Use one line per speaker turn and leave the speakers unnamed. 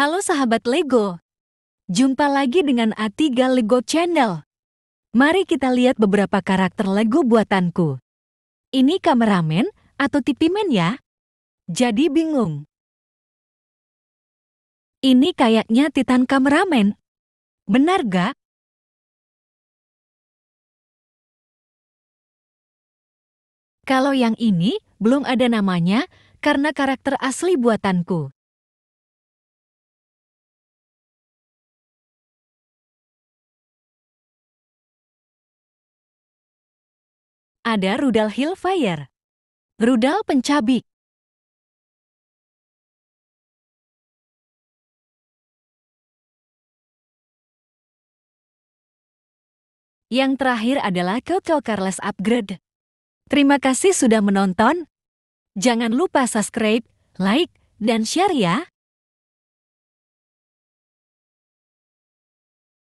Halo sahabat Lego. Jumpa lagi dengan A3 Lego Channel. Mari kita lihat beberapa karakter Lego buatanku. Ini kameramen atau tipimen ya? Jadi bingung. Ini kayaknya Titan kameramen. Benar gak?
Kalau yang ini belum ada namanya karena karakter asli buatanku. ada rudal Hillfire. Rudal pencabik.
Yang terakhir adalah Kyoto Carless Upgrade. Terima kasih sudah menonton. Jangan lupa subscribe, like, dan share
ya.